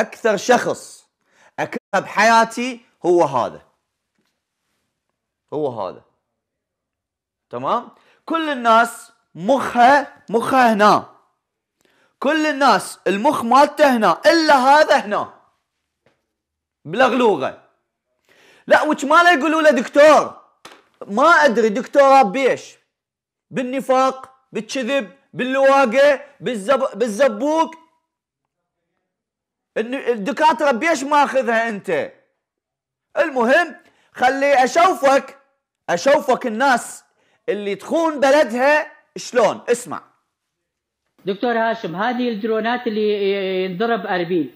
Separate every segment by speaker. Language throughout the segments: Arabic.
Speaker 1: اكثر شخص اكرهه بحياتي هو هذا هو هذا تمام كل الناس مخها مخها هنا كل الناس المخ مالته هنا الا هذا هنا بلغلوغه لا وش لا يقولوا له دكتور ما ادري دكتوراه بيش بالنفاق بالكذب باللواقه بالزب... بالزبوك الدكاتره بيش ماخذها انت المهم خلي
Speaker 2: اشوفك
Speaker 1: اشوفك الناس اللي تخون بلدها شلون اسمع
Speaker 2: دكتور هاشم هذه الدرونات اللي ينضرب اربيل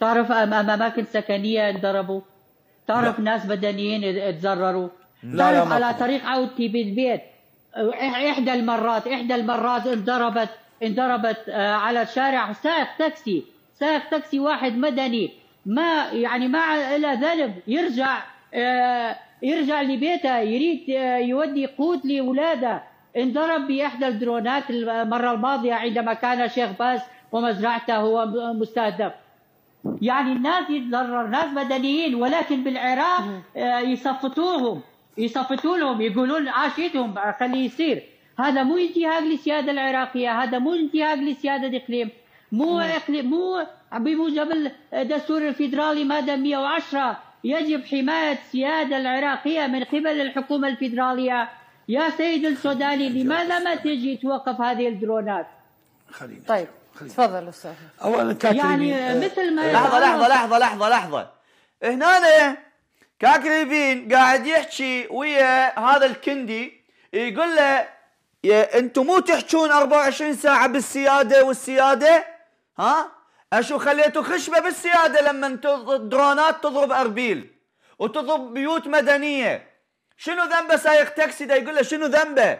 Speaker 2: تعرف اماكن سكنيه انضربوا تعرف لا. ناس بدنيين تزرروا لا تعرف لا على طريق عودتي بالبيت احدى المرات احدى المرات انضربت انضربت آه، على شارع سائق تاكسي سائق تاكسي واحد مدني ما يعني ما إلى ذنب يرجع آه، يرجع لبيته يريد آه، يودي قوت لأولاده انضرب بإحدى الدرونات المرة الماضية عندما كان شيخ باز ومزرعته هو مستهدف يعني الناس يتضرر ناس مدنيين ولكن بالعراق آه، يصفتوهم يصفتوا لهم يقولون عاشيتهم خليه يصير هذا مو انتهاك للسياده العراقيه هذا مو انتهاك للسياده الاقليم مو نعم. مو بموجب الدستور الفيدرالي ماده 110 يجب حماية السيادة العراقية من قبل الحكومة الفيدرالية يا سيد السوداني لماذا ما تجي توقف هذه الدرونات خلينا طيب تفضل استاذ
Speaker 3: اولا يعني آه،
Speaker 2: مثل ما آه، لحظه لحظه لحظه
Speaker 1: لحظه لحظه هنا كاكريبين قاعد يحكي ويا هذا الكندي يقول له انتم مو تحجون 24 ساعه بالسياده والسياده ها اشو خليتوا خشبه بالسياده لما الدرونات تضرب اربيل وتضرب بيوت مدنيه شنو ذنبه سايق تاكسي ده يقول له شنو ذنبه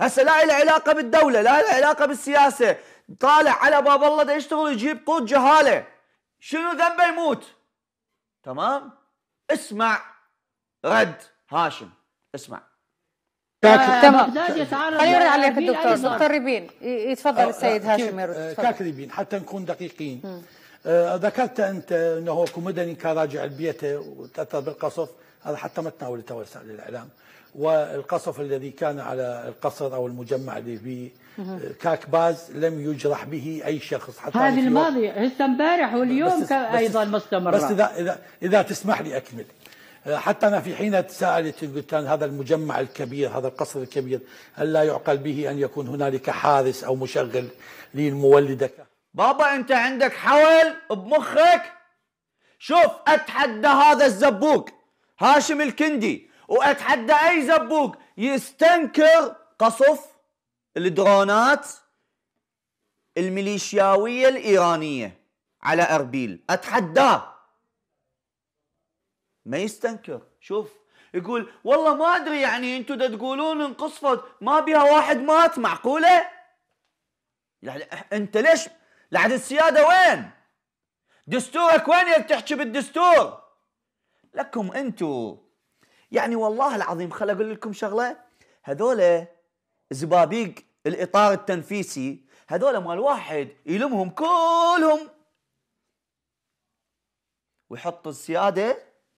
Speaker 1: هسه لا له علاقه بالدوله لا له علاقه بالسياسه طالع على باب الله ده يشتغل يجيب قوت جهاله شنو ذنبه يموت تمام اسمع رد
Speaker 3: هاشم اسمع
Speaker 2: آه، تمام خلينا نرد عليك الدكتور دكتور ريبين يتفضل آه، السيد آه، هاشم
Speaker 3: كاكريبين حتى نكون دقيقين آه ذكرت انت انه اكو كمدني كان راجع لبيته وتاثر بالقصف هذا حتى ما تناولته وسائل الاعلام والقصف الذي كان على القصر او المجمع اللي في كاك باز لم يجرح به اي شخص حتى هذه الماضيه
Speaker 2: هسه امبارح واليوم كان ايضا مستمره بس اذا
Speaker 3: اذا, إذا تسمح لي اكمل حتى أنا في حين تساءلت قلت هذا المجمع الكبير هذا القصر الكبير هل لا يعقل به أن يكون هنالك حارس أو مشغل للمولدة بابا أنت عندك حول بمخك
Speaker 1: شوف أتحدى هذا الزبوق هاشم الكندي وأتحدى أي زبوق يستنكر قصف الدرونات الميليشياوية الإيرانية على أربيل أتحداه ما يستنكر شوف يقول والله ما ادري يعني انتم تقولون انقصفت ما بها واحد مات معقوله؟ يعني انت ليش لعد السياده وين؟ دستورك وين تحكي بالدستور؟ لكم انتم يعني والله العظيم خل اقول لكم شغله هذول زبابيق الاطار التنفيسي هذول مال واحد يلمهم كلهم ويحط السياده